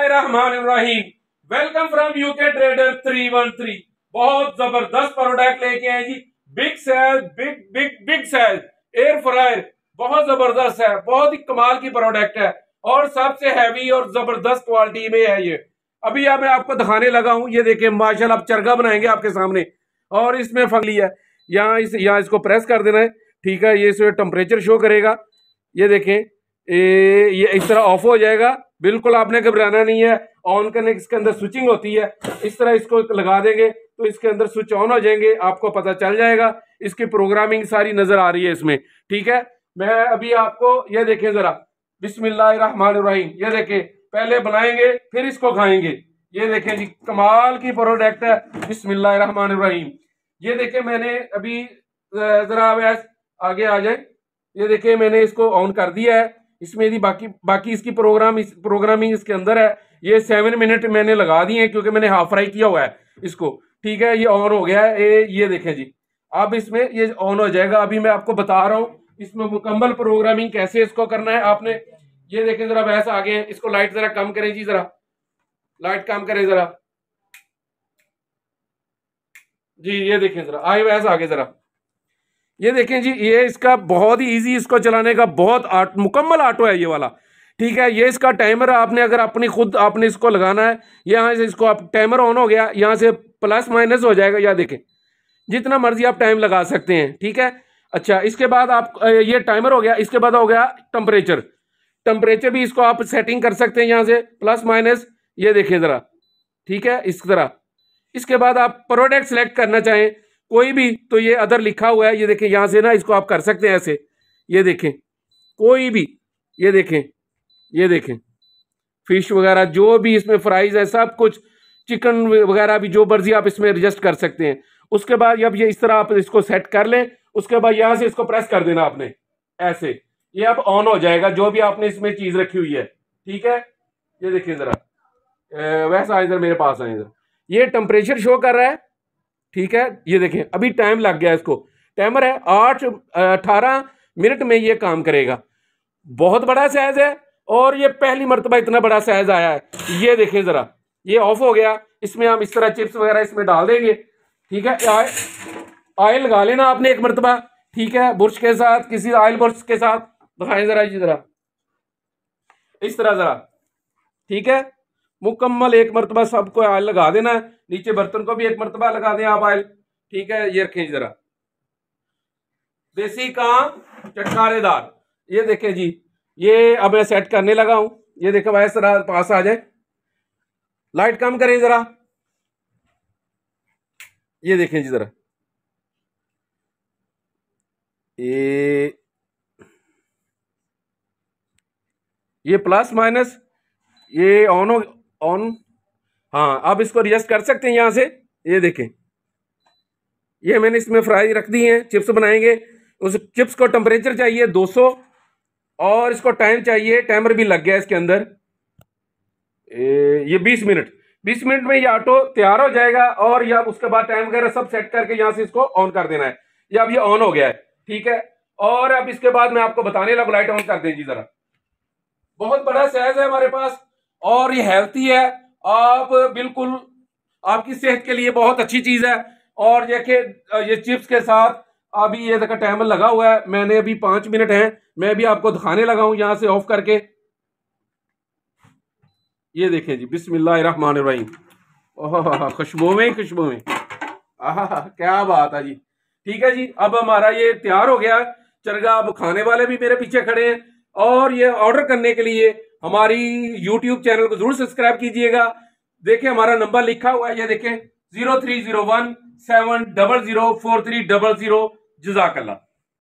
Rahman welcome from UK trader 313 बहुत जबरदस्त product लेके आए जी big sale big big big sale air fryer बहुत जबरदस्त है बहुत ही कमाल की प्रोडक्ट है और सबसे हैवी और जबरदस्त क्वालिटी में है ये अभी मैं आपको दिखाने लगा हूं ये देखिए मार्शल आप चरगा बनाएंगे आपके सामने और इसमें फंगली है यहाँ इस यहाँ इसको प्रेस कर देना है ठीक है ये इसमें टेम्परेचर शो करेगा ये देखें ए, ये इस तरह ऑफ हो जाएगा बिल्कुल आपने घबराना नहीं है ऑन करने के इसके अंदर स्विचिंग होती है इस तरह इसको लगा देंगे तो इसके अंदर स्विच ऑन हो जाएंगे आपको पता चल जाएगा इसकी प्रोग्रामिंग सारी नजर आ रही है इसमें ठीक है मैं अभी आपको ये देखें जरा बिस्मिल्लाहिर्रहमानिर्रहीम ये देखें पहले बनाएंगे फिर इसको खाएंगे ये देखें जी कमाल की प्रोडक्ट है बिस्मिल्लाहिर्रहमानिर्रहीम ये देखें मैंने अभी जरा आगे आ जाए ये देखें मैंने इसको ऑन कर दिया है इसमें यदि बाकी बाकी इसकी प्रोग्राम इस प्रोग्रामिंग इसके अंदर है ये सेवन मिनट मैंने लगा दिए हैं क्योंकि मैंने हाफ फ्राई किया हुआ है इसको ठीक है ये ऑन हो गया है ये ये देखें जी अब इसमें ये ऑन हो जाएगा अभी मैं आपको बता रहा हूँ इसमें मुकम्मल प्रोग्रामिंग कैसे इसको करना है आपने ये देखें जरा बहस आगे इसको लाइट जरा कम करें जी जरा लाइट कम करें जरा जी ये देखें जरा आई बहस आगे जरा ये देखें जी ये इसका बहुत ही इजी इसको चलाने का बहुत आट, मुकम्मल ऑटो है ये वाला ठीक है ये इसका टाइमर आपने अगर अपनी खुद आपने इसको लगाना है यहाँ से इसको आप टाइमर ऑन हो गया यहाँ से प्लस माइनस हो जाएगा या देखें जितना मर्जी आप टाइम लगा सकते हैं ठीक है अच्छा इसके बाद आप ये टाइमर हो गया इसके बाद हो गया टम्परेचर टम्परेचर भी इसको आप सेटिंग कर सकते हैं यहाँ से प्लस माइनस ये देखें ज़रा ठीक है इस तरह इसके बाद आप प्रोडक्ट सेलेक्ट करना चाहें कोई भी तो ये अदर लिखा हुआ है ये देखें यहां से ना इसको आप कर सकते हैं ऐसे ये देखें कोई भी ये देखें ये देखें फिश वगैरह जो भी इसमें फ्राइज़ है सब कुछ चिकन वगैरह भी जो मर्जी आप इसमें एडजस्ट कर सकते हैं उसके बाद अब ये इस तरह आप इसको सेट कर लें उसके बाद यहां से इसको प्रेस कर देना आपने ऐसे ये अब ऑन हो जाएगा जो भी आपने इसमें चीज़ रखी हुई है ठीक है ये देखिए ज़रा वैसा इधर मेरे पास है इधर ये टेम्परेचर शो कर रहा है ठीक है ये देखें अभी टाइम लग गया इसको टाइमर है आठ अठारह मिनट में ये काम करेगा बहुत बड़ा साइज़ है और ये पहली मरतबा इतना बड़ा साइज़ आया है ये देखें ज़रा ये ऑफ हो गया इसमें हम इस तरह चिप्स वगैरह इसमें डाल देंगे ठीक है ऑयल लगा लेना आपने एक मरतबा ठीक है ब्रश के साथ किसी ऑयल ब्रश के साथ दिखाएं ज़रा जी ज़रा इस तरह ज़रा ठीक है मुकम्मल एक मरतबा सबको ऑयल लगा देना है नीचे बर्तन को भी एक मरतबा लगा दें आप ऑयल ठीक है ये रखें जरा देसी काम चटकारेदार ये देखें जी ये अब मैं सेट करने लगा हूं ये देखें भाई जरा पास आ जाए लाइट कम करें जरा ये देखें जी जरा ये ये प्लस माइनस ये ऑन हो ऑन हाँ आप इसको एडजस्ट कर सकते हैं यहाँ से ये देखें ये मैंने इसमें फ्राई रख दी है चिप्स बनाएंगे उस चिप्स को टेम्परेचर चाहिए 200 और इसको टाइम चाहिए टाइमर भी लग गया इसके अंदर ये 20 मिनट 20 मिनट में ये ऑटो तैयार हो जाएगा और या उसके बाद टाइम वगैरह सब सेट करके यहाँ से इसको ऑन कर देना है ये अब ये ऑन हो गया है ठीक है और अब इसके बाद मैं आपको बताने लगू लाइट ऑन कर दें जी ज़रा बहुत बड़ा साइज है हमारे पास और ये हेल्थी है आप बिल्कुल आपकी सेहत के लिए बहुत अच्छी चीज है और देखिए ये चिप्स के साथ अभी ये देखा टाइमर लगा हुआ है मैंने अभी पांच मिनट हैं मैं भी आपको दिखाने लगा हूं यहां से ऑफ करके ये देखे जी बिस्मिल्लाहमान ओह खुशबू में खुशबू में आह क्या बात है जी ठीक है जी अब हमारा ये तैयार हो गया चरगा अब खाने वाले भी मेरे पीछे खड़े हैं और ये ऑर्डर करने के लिए हमारी यूट्यूब चैनल को जरूर सब्सक्राइब कीजिएगा देखिए हमारा नंबर लिखा हुआ है ये देखें zero three zero one seven double zero four three double zero जजाकल्ला